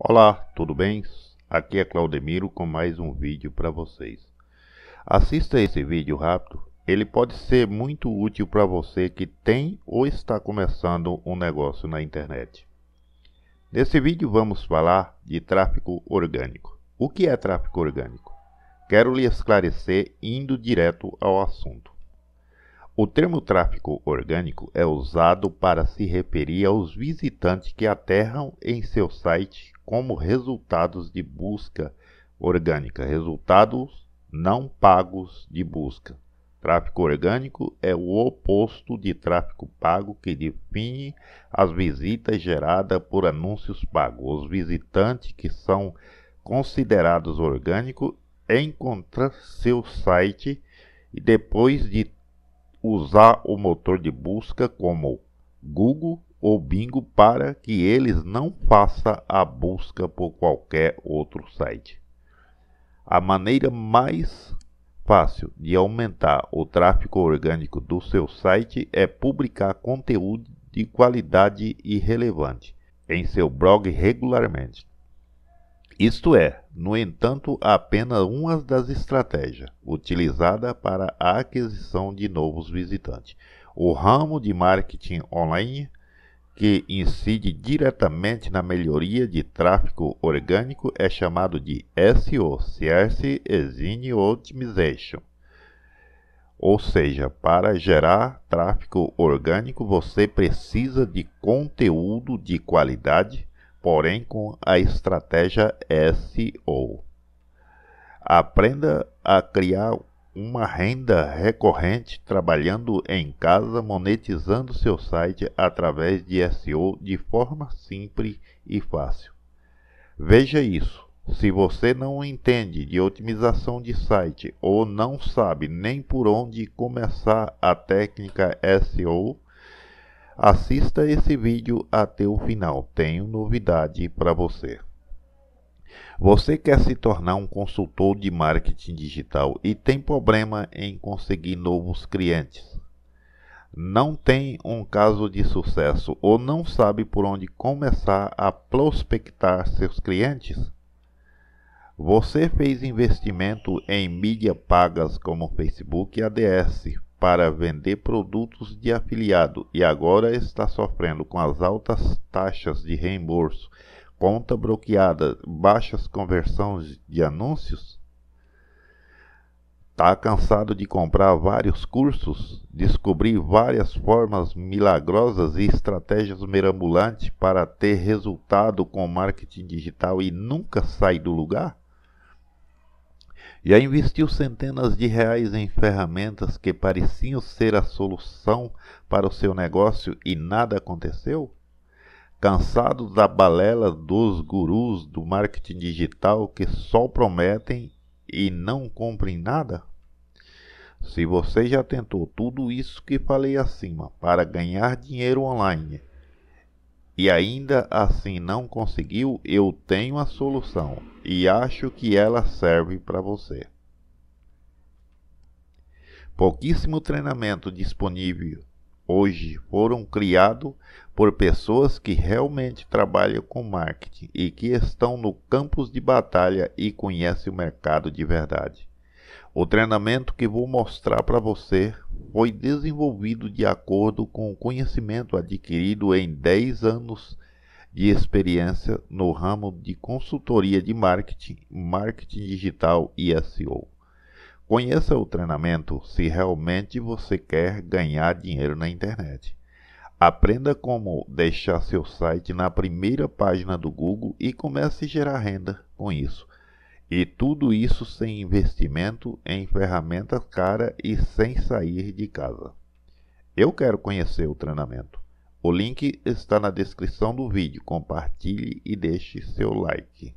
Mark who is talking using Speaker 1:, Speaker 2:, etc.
Speaker 1: Olá, tudo bem? Aqui é Claudemiro com mais um vídeo para vocês. Assista esse vídeo rápido, ele pode ser muito útil para você que tem ou está começando um negócio na internet. Nesse vídeo vamos falar de tráfego orgânico. O que é tráfego orgânico? Quero lhe esclarecer indo direto ao assunto. O termo tráfego orgânico é usado para se referir aos visitantes que aterram em seu site como resultados de busca orgânica, resultados não pagos de busca. Tráfico orgânico é o oposto de tráfico pago que define as visitas geradas por anúncios pagos. Os visitantes que são considerados orgânicos encontram seu site e depois de usar o motor de busca como Google ou bingo para que eles não façam a busca por qualquer outro site. A maneira mais fácil de aumentar o tráfego orgânico do seu site é publicar conteúdo de qualidade e relevante em seu blog regularmente. Isto é, no entanto, apenas uma das estratégias utilizadas para a aquisição de novos visitantes. O ramo de marketing online que incide diretamente na melhoria de tráfego orgânico é chamado de SEO, Search Engine Optimization. Ou seja, para gerar tráfego orgânico você precisa de conteúdo de qualidade, porém com a estratégia SEO. Aprenda a criar uma renda recorrente trabalhando em casa, monetizando seu site através de SEO de forma simples e fácil. Veja isso. Se você não entende de otimização de site ou não sabe nem por onde começar a técnica SEO, assista esse vídeo até o final. Tenho novidade para você. Você quer se tornar um consultor de marketing digital e tem problema em conseguir novos clientes. Não tem um caso de sucesso ou não sabe por onde começar a prospectar seus clientes? Você fez investimento em mídia pagas como Facebook e ADS para vender produtos de afiliado e agora está sofrendo com as altas taxas de reembolso Conta bloqueada, baixas conversões de anúncios? Tá cansado de comprar vários cursos, descobrir várias formas milagrosas e estratégias mirabolantes para ter resultado com marketing digital e nunca sai do lugar? Já investiu centenas de reais em ferramentas que pareciam ser a solução para o seu negócio e nada aconteceu? Cansado da balela dos gurus do marketing digital que só prometem e não cumprem nada? Se você já tentou tudo isso que falei acima para ganhar dinheiro online e ainda assim não conseguiu, eu tenho a solução e acho que ela serve para você. Pouquíssimo treinamento disponível hoje foram criados por pessoas que realmente trabalham com marketing e que estão no campus de batalha e conhecem o mercado de verdade. O treinamento que vou mostrar para você foi desenvolvido de acordo com o conhecimento adquirido em 10 anos de experiência no ramo de consultoria de marketing, marketing digital e SEO. Conheça o treinamento se realmente você quer ganhar dinheiro na internet. Aprenda como deixar seu site na primeira página do Google e comece a gerar renda com isso. E tudo isso sem investimento em ferramentas cara e sem sair de casa. Eu quero conhecer o treinamento. O link está na descrição do vídeo. Compartilhe e deixe seu like.